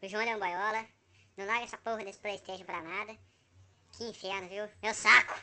O Júnior é um boiola. Não larga essa porra desse Playstation pra nada. Que inferno, viu? Meu saco!